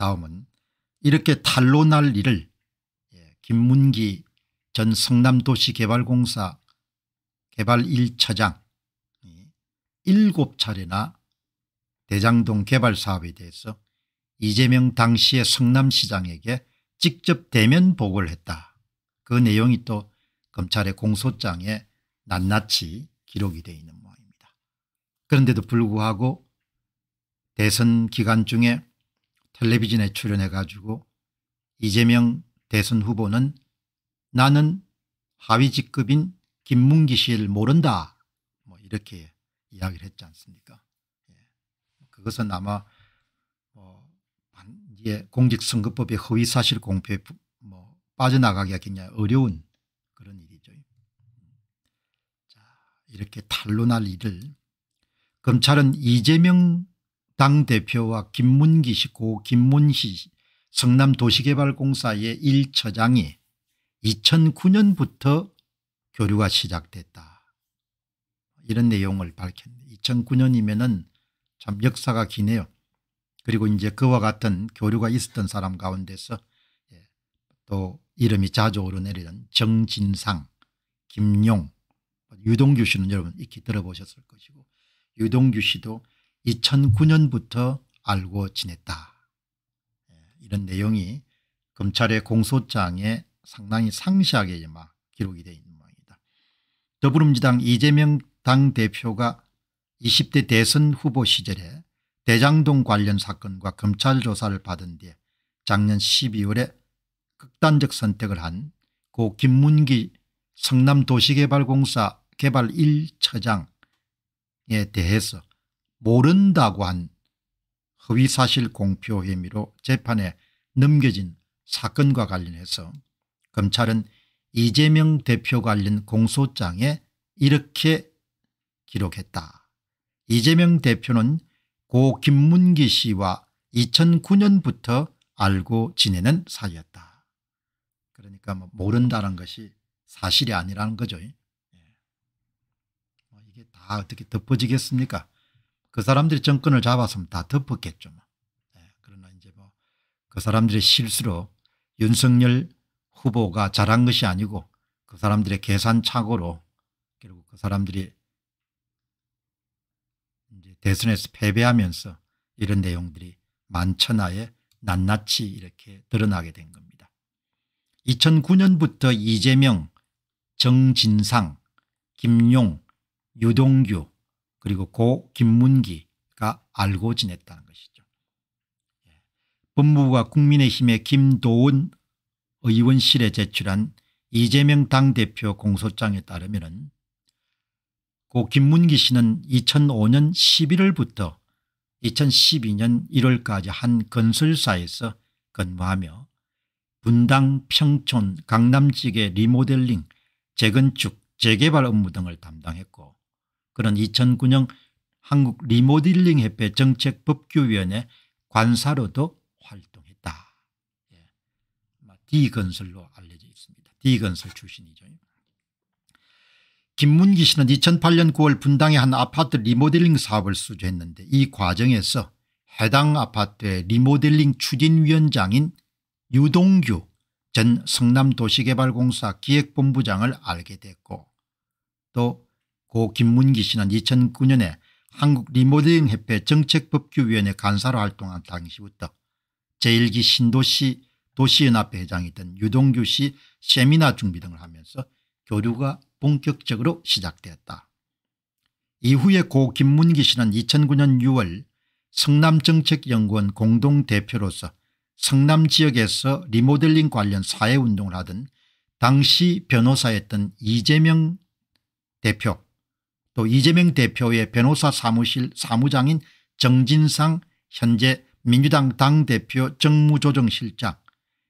다음은 이렇게 탄로날 일을 예, 김문기 전 성남도시개발공사 개발 1차장 이 7차례나 대장동 개발 사업에 대해서 이재명 당시의 성남시장에게 직접 대면 보고를 했다. 그 내용이 또 검찰의 공소장에 낱낱이 기록이 되어 있는 모양입니다. 그런데도 불구하고 대선 기간 중에 텔레비전에 출연해 가지고 이재명 대선 후보는 나는 하위 직급인 김문기 씨를 모른다 뭐 이렇게 이야기를 했지 않습니까 예. 그것은 아마 뭐 예, 공직선거법의 허위사실 공표에 뭐 빠져나가기가 굉장히 어려운 그런 일이죠 자, 이렇게 탄로날 일을 검찰은 이재명 당대표와 김문기 씨고 김문희 성남도시개발공사의 1처장이 2009년부터 교류가 시작됐다. 이런 내용을 밝혔는 2009년이면 참 역사가 기네요. 그리고 이제 그와 같은 교류가 있었던 사람 가운데서 예, 또 이름이 자주 오르내리는 정진상, 김용, 유동규 씨는 여러분 익히 들어보셨을 것이고 유동규 씨도 2009년부터 알고 지냈다. 예, 이런 내용이 검찰의 공소장에 상당히 상세하게 막 기록이 되어 있는 모양이다. 더불어민주당 이재명 당대표가 20대 대선 후보 시절에 대장동 관련 사건과 검찰 조사를 받은 뒤 작년 12월에 극단적 선택을 한 고 김문기 성남도시개발공사 개발 1처장에 대해서 모른다고 한 허위사실 공표 혐의로 재판에 넘겨진 사건과 관련해서 검찰은 이재명 대표 관련 공소장에 이렇게 기록했다. 이재명 대표는 고 김문기 씨와 2009년부터 알고 지내는 사이였다. 그러니까 뭐 모른다는 것이 사실이 아니라는 거죠. 예. 뭐 이게 다 어떻게 덮어지겠습니까? 그 사람들이 정권을 잡았으면 다 덮었겠죠. 네. 그러나 이제 뭐그 사람들의 실수로 윤석열 후보가 잘한 것이 아니고 그 사람들의 계산착오로 결국 그 사람들이 이제 대선에서 패배하면서 이런 내용들이 만천하에 낱낱이 이렇게 드러나게 된 겁니다. 2009년부터 이재명, 정진상, 김용, 유동규, 그리고 고 김문기가 알고 지냈다는 것이죠. 예. 법무부가 국민의힘의 김도은 의원실에 제출한 이재명 당대표 공소장에 따르면 고 김문기 씨는 2005년 11월부터 2012년 1월까지 한 건설사에서 근무하며 분당 평촌 강남 지역 리모델링 재건축 재개발 업무 등을 담당했고 그는 2009년 한국 리모델링 협회 정책 법규위원회 관사로도 활동했다. 예. D건설로 알려져 있습니다. D건설 출신이죠. 김문기 씨는 2008년 9월 분당의 한 아파트 리모델링 사업을 수주했는데 이 과정에서 해당 아파트의 리모델링 추진위원장인 유동규 전 성남도시개발공사 기획본부장을 알게 됐고 또고 김문기 씨는 2009년에 한국 리모델링협회 정책법규위원회 간사로 활동한 당시부터 제1기 신도시 도시연합회 회장이던 유동규 씨 세미나 준비 등을 하면서 교류가 본격적으로 시작되었다. 이후에 고 김문기 씨는 2009년 6월 성남정책연구원 공동대표로서 성남 지역에서 리모델링 관련 사회운동을 하던 당시 변호사였던 이재명 대표 또 이재명 대표의 변호사 사무실 사무장인 정진상 현재 민주당 당대표 정무조정실장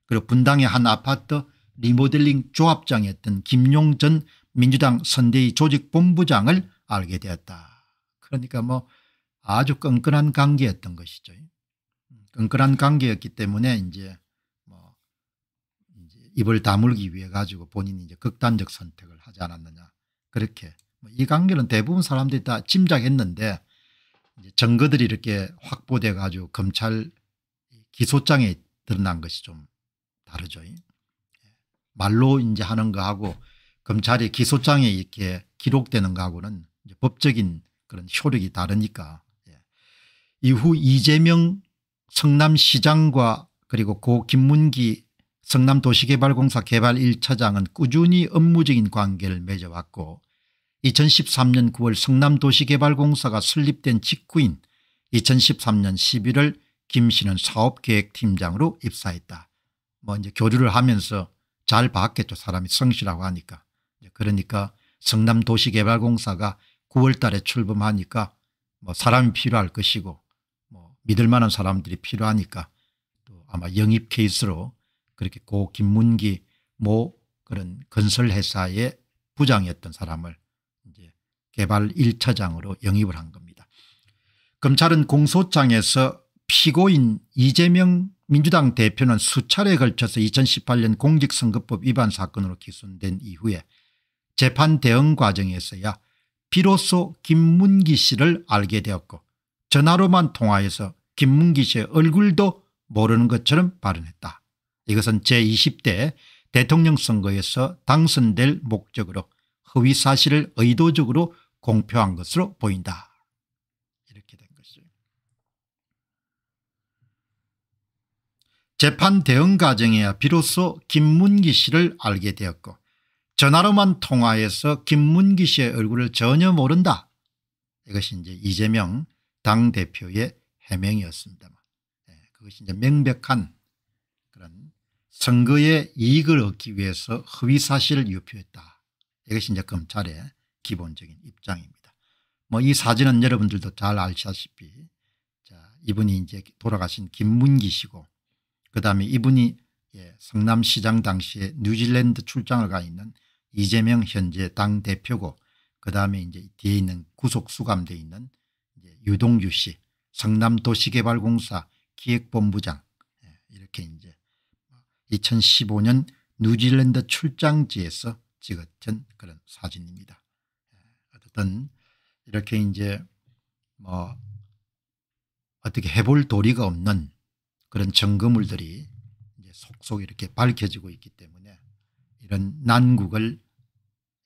그리고 분당의 한 아파트 리모델링 조합장이었던 김용 전 민주당 선대위 조직본부장을 알게 되었다. 그러니까 뭐 아주 끈끈한 관계였던 것이죠. 끈끈한 관계였기 때문에 이제 뭐 이제 입을 다물기 위해 가지고 본인이 이제 극단적 선택을 하지 않았느냐 그렇게 뭐 이 관계는 대부분 사람들이 다 짐작했는데 이제 증거들이 이렇게 확보돼 가지고 검찰 기소장에 드러난 것이 좀 다르죠. 예. 말로 이제 하는 거하고 검찰이 기소장에 이렇게 기록되는 거하고는 이제 법적인 그런 효력이 다르니까 예. 이후 이재명 성남시장과 그리고 고 김문기 성남도시개발공사 개발 1차장은 꾸준히 업무적인 관계를 맺어왔고 2013년 9월 성남도시개발공사가 설립된 직후인 2013년 11월 김씨는 사업계획팀장으로 입사했다. 뭐 이제 교류를 하면서 잘 봤겠죠. 사람이 성실하고 하니까. 그러니까 성남도시개발공사가 9월 달에 출범하니까 뭐 사람이 필요할 것이고 뭐 믿을 만한 사람들이 필요하니까 또 아마 영입 케이스로 그렇게 고 김문기 모 그런 건설회사의 부장이었던 사람을 개발 1차장으로 영입을 한 겁니다. 검찰은 공소장에서 피고인 이재명 민주당 대표는 수차례 걸쳐서 2018년 공직선거법 위반 사건으로 기소된 이후에 재판 대응 과정에서야 비로소 김문기 씨를 알게 되었고 전화로만 통화해서 김문기 씨의 얼굴도 모르는 것처럼 발언했다. 이것은 제20대 대통령 선거에서 당선될 목적으로 허위 그 사실을 의도적으로 공표한 것으로 보인다. 이렇게 된 것이죠. 재판 대응 과정에야 비로소 김문기 씨를 알게 되었고 전화로만 통화해서 김문기 씨의 얼굴을 전혀 모른다. 이것이 이제 이재명 당대표의 해명이었습니다 네, 예, 그것이 이제 명백한 그런 선거의 이익을 얻기 위해서 허위사실을 유포했다. 이것이 이제 검찰의 기본적인 입장입니다. 뭐 이 사진은 여러분들도 잘 아시다시피 자, 이분이 이제 돌아가신 김문기 씨고 그다음에 이분이 예, 성남시장 당시에 뉴질랜드 출장을 가 있는 이재명 현재 당대표고 그다음에 이제 뒤에 있는 구속 수감돼 있는 유동규 씨 성남도시개발공사 기획본부장 예, 이렇게 이제 2015년 뉴질랜드 출장지에서 찍었던 그런 사진입니다. 예, 어쨌든 이렇게 이제 뭐 어떻게 해볼 도리가 없는 그런 증거물들이 이제 속속 이렇게 밝혀지고 있기 때문에 이런 난국을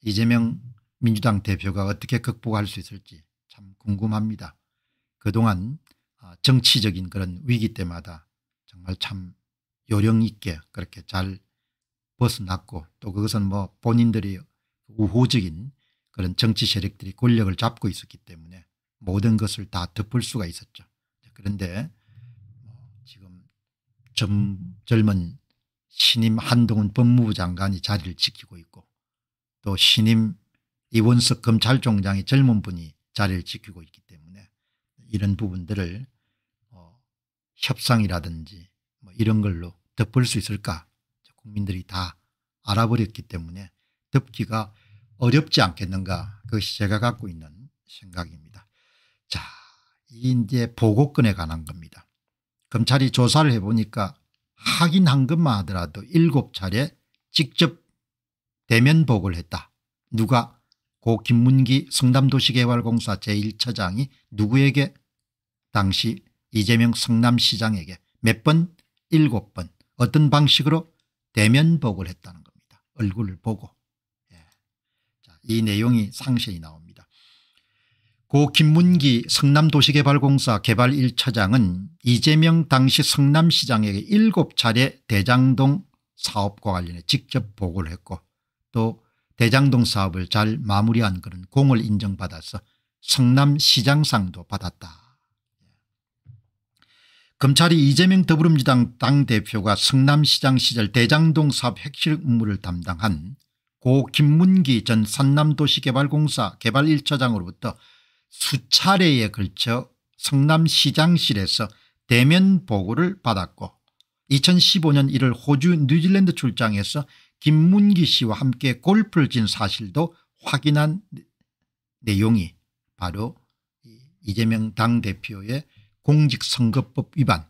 이재명 민주당 대표가 어떻게 극복할 수 있을지 참 궁금합니다. 그동안 아, 정치적인 그런 위기 때마다 정말 참 요령 있게 그렇게 잘 벗어났고 또 그것은 뭐 본인들이 우호적인 그런 정치 세력들이 권력을 잡고 있었기 때문에 모든 것을 다 덮을 수가 있었죠. 그런데 뭐 지금 젊, 젊은 신임 한동훈 법무부 장관이 자리를 지키고 있고 또 신임 이원석 검찰총장이 젊은 분이 자리를 지키고 있기 때문에 이런 부분들을 어, 협상이라든지 뭐 이런 걸로 덮을 수 있을까 국민들이 다 알아버렸기 때문에 덮기가 어렵지 않겠는가 그것이 제가 갖고 있는 생각입니다. 자, 이제 보고권에 관한 겁니다. 검찰이 조사를 해보니까 확인한 것만 하더라도 7차례 직접 대면 보고를 했다. 누가 고 김문기 성남도시개발공사 제1차장이 누구에게 당시 이재명 성남시장에게 몇 번? 일곱 번 어떤 방식으로 대면복을 했다는 겁니다. 얼굴을 보고. 예. 자, 이 내용이 상세히 나옵니다. 고 김문기 성남도시개발공사 개발 1차장은 이재명 당시 성남시장에게 7차례 대장동 사업과 관련해 직접 보고를 했고 또 대장동 사업을 잘 마무리한 그런 공을 인정받아서 성남시장상도 받았다. 검찰이 이재명 더불어민주당 당대표가 성남시장 시절 대장동 사업 핵심 업무를 담당한 고 김문기 전 산남도시개발공사 개발 1차장으로부터 수차례에 걸쳐 성남시장실에서 대면 보고를 받았고 2015년 1월 호주 뉴질랜드 출장에서 김문기 씨와 함께 골프를 친 사실도 확인한 내용이 바로 이재명 당대표의 공직선거법 위반,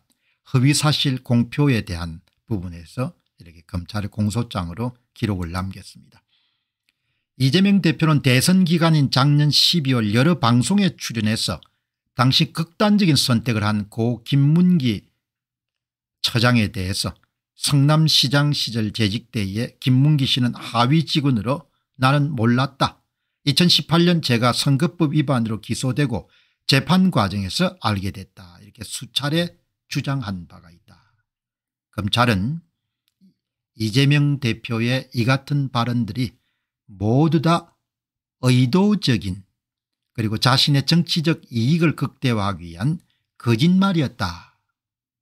허위사실 공표에 대한 부분에서 이렇게 검찰의 공소장으로 기록을 남겼습니다. 이재명 대표는 대선 기간인 작년 12월 여러 방송에 출연해서 당시 극단적인 선택을 한 고 김문기 처장에 대해서 성남시장 시절 재직 때에 김문기 씨는 하위 직원으로 나는 몰랐다. 2018년 제가 선거법 위반으로 기소되고 재판 과정에서 알게 됐다 이렇게 수차례 주장한 바가 있다. 검찰은 이재명 대표의 이 같은 발언들이 모두 다 의도적인 그리고 자신의 정치적 이익을 극대화하기 위한 거짓말이었다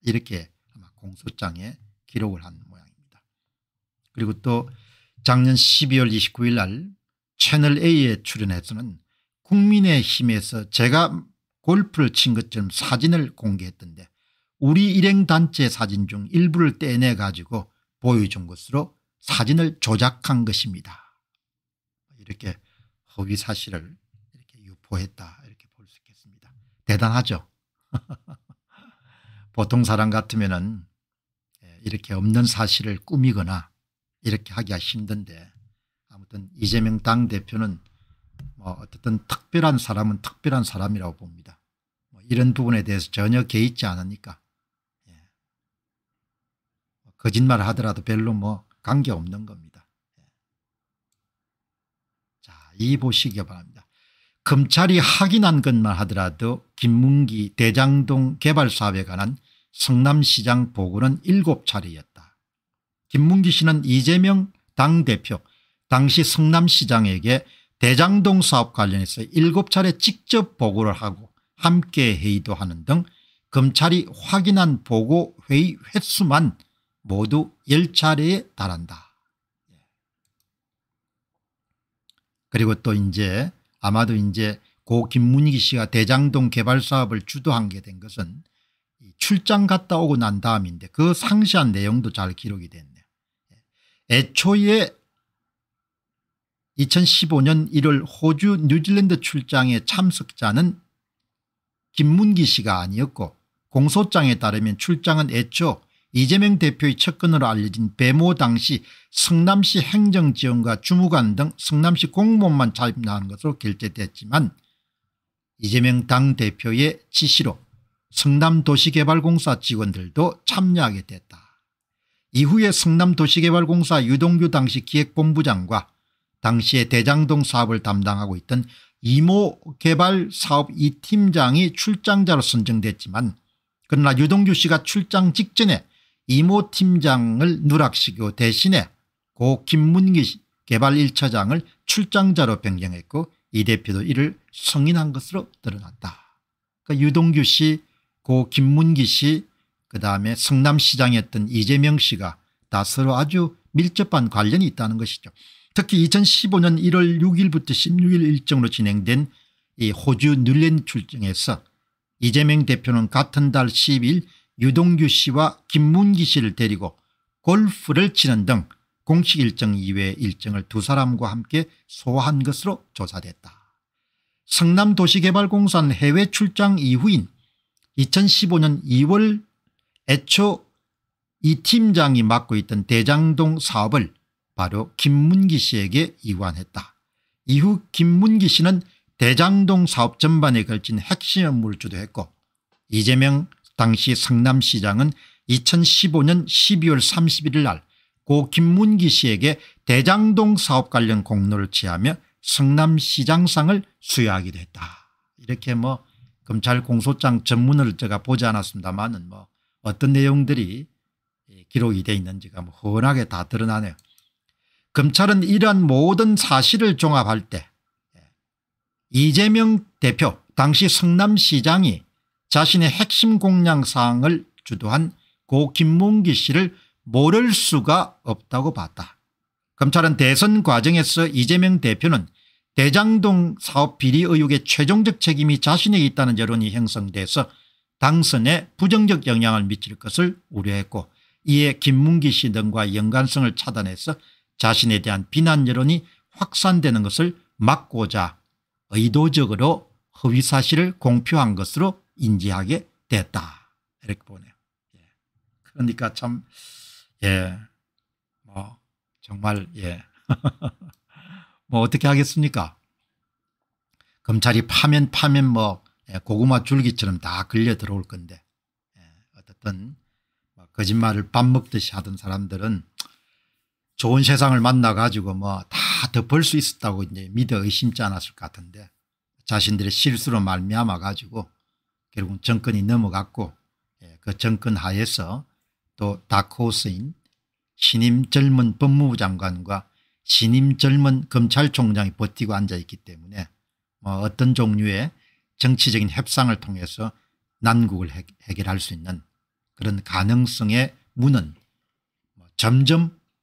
이렇게 아마 공소장에 기록을 한 모양입니다. 그리고 또 작년 12월 29일 날 채널A에 출연해서는 국민의힘에서 제가 골프를 친 것처럼 사진을 공개했던데 우리 일행단체 사진 중 일부를 떼내 가지고 보여준 것으로 사진을 조작한 것입니다. 이렇게 허위 사실을 이렇게 유포했다 이렇게 볼 수 있겠습니다. 대단하죠. 보통 사람 같으면 예, 이렇게 없는 사실을 꾸미거나 이렇게 하기가 힘든데 아무튼 이재명 당대표는 뭐 어쨌든 특별한 사람은 특별한 사람이라고 봅니다. 뭐 이런 부분에 대해서 전혀 개의치 않으니까 예. 거짓말 하더라도 별로 뭐 관계없는 겁니다. 예. 자, 이 보시기 바랍니다. 검찰이 확인한 것만 하더라도 김문기 대장동 개발 사업에 관한 성남시장 보고는 7차례였다. 김문기 씨는 이재명 당대표 당시 성남시장에게 대장동 사업 관련해서 7차례 직접 보고를 하고 함께 회의도 하는 등 검찰이 확인한 보고 회의 횟수만 모두 10차례에 달한다. 예. 그리고 또 이제 아마도 이제 고 김문기 씨가 대장동 개발 사업을 주도한 게된 것은 출장 갔다 오고 난 다음인데 그 상세한 내용도 잘 기록이 됐네요. 예. 애초에 2015년 1월 호주 뉴질랜드 출장의 참석자는 김문기 씨가 아니었고 공소장에 따르면 출장은 애초 이재명 대표의 측근으로 알려진 배모 당시 성남시 행정지원과 주무관 등 성남시 공무원만 자입나한 것으로 결제됐지만 이재명 당대표의 지시로 성남도시개발공사 직원들도 참여하게 됐다. 이후에 성남도시개발공사 유동규 당시 기획본부장과 당시에 대장동 사업을 담당하고 있던 이모개발사업 이 팀장이 출장자로 선정됐지만 그러나 유동규 씨가 출장 직전에 이모 팀장을 누락시키고 대신에 고 김문기 개발 1차장을 출장자로 변경했고 이 대표도 이를 승인한 것으로 드러났다. 그러니까 유동규 씨, 고 김문기 씨, 그 다음에 성남시장이었던 이재명 씨가 다 서로 아주 밀접한 관련이 있다는 것이죠. 특히 2015년 1월 6일부터 16일 일정으로 진행된 이 호주 뉴랜 출정에서 이재명 대표는 같은 달 10일 유동규 씨와 김문기 씨를 데리고 골프를 치는 등 공식 일정 이외의 일정을 두 사람과 함께 소화한 것으로 조사됐다. 성남도시개발공사는 해외 출장 이후인 2015년 2월 애초 이 팀장이 맡고 있던 대장동 사업을 바로 김문기 씨에게 이관했다. 이후 김문기 씨는 대장동 사업 전반에 걸친 핵심 업무를 주도했고 이재명 당시 성남시장은 2015년 12월 31일 날 고 김문기 씨에게 대장동 사업 관련 공로를 취하며 성남시장상을 수여하기도 했다. 이렇게 뭐 검찰 공소장 전문을 제가 보지 않았습니다만뭐 어떤 내용들이 예, 기록이 돼 있는지가 뭐 훤하게 다 드러나네요. 검찰은 이러한 모든 사실을 종합할 때 예, 이재명 대표 당시 성남시장이 자신의 핵심 공약 사항을 주도한 고 김문기 씨를 모를 수가 없다고 봤다. 검찰은 대선 과정에서 이재명 대표는 대장동 사업 비리 의혹의 최종적 책임이 자신에게 있다는 여론이 형성돼서 당선에 부정적 영향을 미칠 것을 우려했고 이에 김문기 씨 등과 연관성을 차단해서 자신에 대한 비난 여론이 확산되는 것을 막고자 의도적으로 허위사실을 공표한 것으로 인지하게 됐다. 이렇게 보네요. 예. 그러니까 참, 예, 뭐, 정말, 예. 뭐, 어떻게 하겠습니까? 검찰이 파면 파면 뭐, 예, 고구마 줄기처럼 다 걸려 들어올 건데, 예. 어쨌든, 뭐 거짓말을 밥 먹듯이 하던 사람들은 좋은 세상을 만나 가지고 뭐 다 덮을 수 있었다고 이제 믿어 의심치 않았을 것 같은데 자신들의 실수로 말미암아 가지고 결국 은 정권이 넘어갔고 예, 그 정권 하에서 또 다크호스인 신임 젊은 법무부 장관과 신임 젊은 검찰총장이 버티고 앉아있기 때문에 뭐 어떤 종류의 정치적인 협상을 통해서 난국을 해결할 수 있는 그런 가능성의 문은 뭐 점점